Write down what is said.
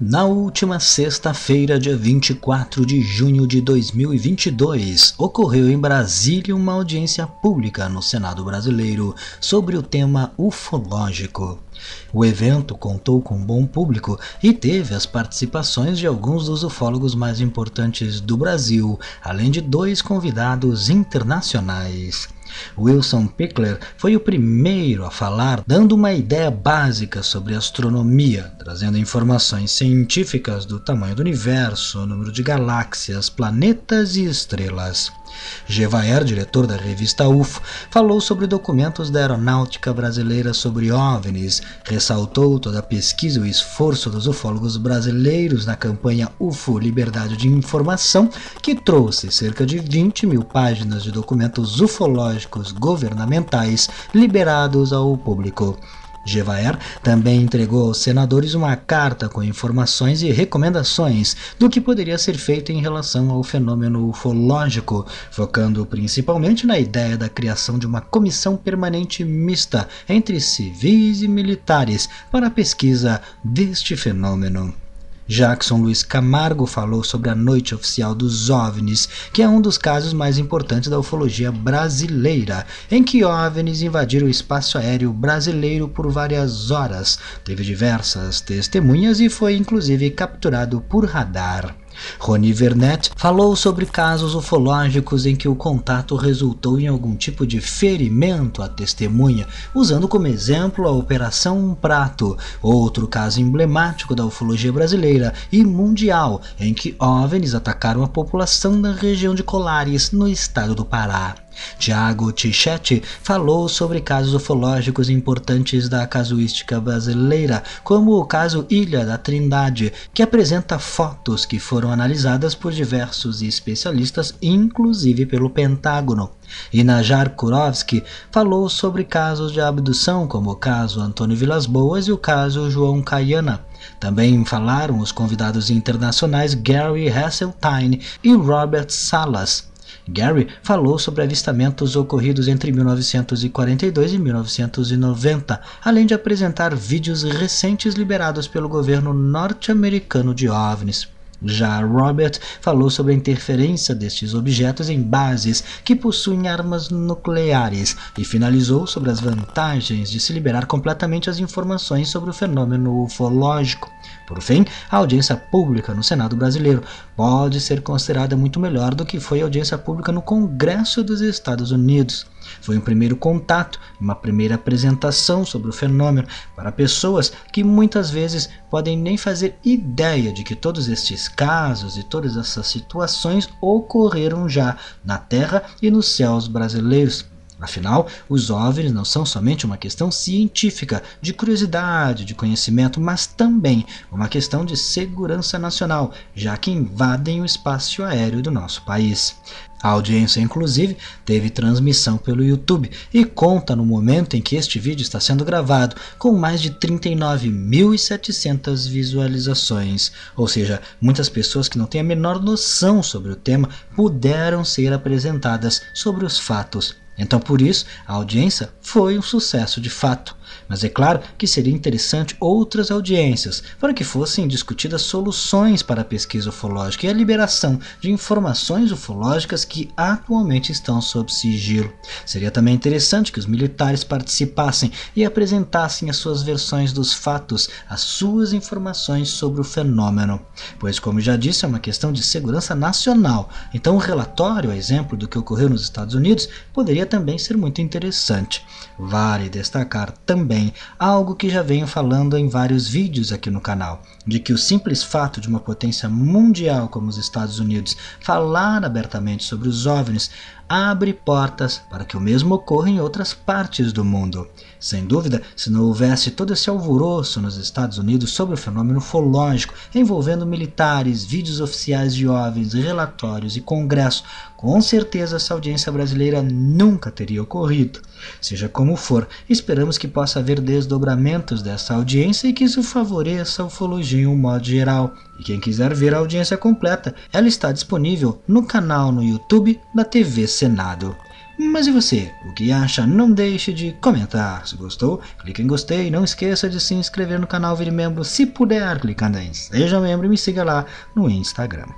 Na última sexta-feira, dia 24 de junho de 2022, ocorreu em Brasília uma audiência pública no Senado brasileiro sobre o tema ufológico. O evento contou com bom público e teve as participações de alguns dos ufólogos mais importantes do Brasil, além de dois convidados internacionais. Wilson Pickler foi o primeiro a falar, dando uma ideia básica sobre astronomia, trazendo informações científicas do tamanho do universo, número de galáxias, planetas e estrelas. Gevaer, diretor da revista UFO, falou sobre documentos da aeronáutica brasileira sobre OVNIs, ressaltou toda a pesquisa e o esforço dos ufólogos brasileiros na campanha UFO Liberdade de Informação, que trouxe cerca de 20 mil páginas de documentos ufológicos tecnológicos governamentais liberados ao público. Gevaer também entregou aos senadores uma carta com informações e recomendações do que poderia ser feito em relação ao fenômeno ufológico, focando principalmente na ideia da criação de uma comissão permanente mista entre civis e militares para a pesquisa deste fenômeno. Jackson Luiz Camargo falou sobre a Noite Oficial dos OVNIs, que é um dos casos mais importantes da ufologia brasileira, em que OVNIs invadiram o espaço aéreo brasileiro por várias horas, teve diversas testemunhas e foi inclusive capturado por radar. Rony Vernet falou sobre casos ufológicos em que o contato resultou em algum tipo de ferimento à testemunha, usando como exemplo a Operação Prato, outro caso emblemático da ufologia brasileira e mundial, em que OVNIs atacaram a população da região de Colares, no estado do Pará. Tiago Tichetti falou sobre casos ufológicos importantes da casuística brasileira, como o caso Ilha da Trindade, que apresenta fotos que foram analisadas por diversos especialistas, inclusive pelo Pentágono. E Najar Kurovski falou sobre casos de abdução, como o caso Antônio Vilas Boas e o caso João Caiana. Também falaram os convidados internacionais Gary Hasseltine e Robert Salas. Gary falou sobre avistamentos ocorridos entre 1942 e 1990, além de apresentar vídeos recentes liberados pelo governo norte-americano de OVNIs. Já Robert falou sobre a interferência destes objetos em bases que possuem armas nucleares e finalizou sobre as vantagens de se liberar completamente as informações sobre o fenômeno ufológico. Por fim, a audiência pública no Senado brasileiro pode ser considerada muito melhor do que foi a audiência pública no Congresso dos Estados Unidos. Foi um primeiro contato, uma primeira apresentação sobre o fenômeno para pessoas que muitas vezes podem nem fazer ideia de que todos estes casos e todas essas situações ocorreram já na Terra e nos céus brasileiros. Afinal, os OVNIs não são somente uma questão científica, de curiosidade, de conhecimento, mas também uma questão de segurança nacional, já que invadem o espaço aéreo do nosso país. A audiência, inclusive, teve transmissão pelo YouTube e conta no momento em que este vídeo está sendo gravado com mais de 39.700 visualizações. Ou seja, muitas pessoas que não têm a menor noção sobre o tema puderam ser apresentadas sobre os fatos então, por isso, a audiência foi um sucesso de fato mas é claro que seria interessante outras audiências para que fossem discutidas soluções para a pesquisa ufológica e a liberação de informações ufológicas que atualmente estão sob sigilo. Seria também interessante que os militares participassem e apresentassem as suas versões dos fatos, as suas informações sobre o fenômeno, pois, como já disse, é uma questão de segurança nacional. Então, o um relatório, a exemplo do que ocorreu nos Estados Unidos, poderia também ser muito interessante. Vale destacar também também, algo que já venho falando em vários vídeos aqui no canal, de que o simples fato de uma potência mundial como os Estados Unidos falar abertamente sobre os OVNIs abre portas para que o mesmo ocorra em outras partes do mundo. Sem dúvida, se não houvesse todo esse alvoroço nos Estados Unidos sobre o fenômeno ufológico, envolvendo militares, vídeos oficiais de jovens, relatórios e congresso, com certeza essa audiência brasileira nunca teria ocorrido. Seja como for, esperamos que possa haver desdobramentos dessa audiência e que isso favoreça a ufologia em um modo geral. E quem quiser ver a audiência completa, ela está disponível no canal no YouTube da TV Senado. Mas e você? O que acha? Não deixe de comentar. Se gostou, clique em gostei. Não esqueça de se inscrever no canal vir Membro, se puder, clicando em Seja Membro e me siga lá no Instagram.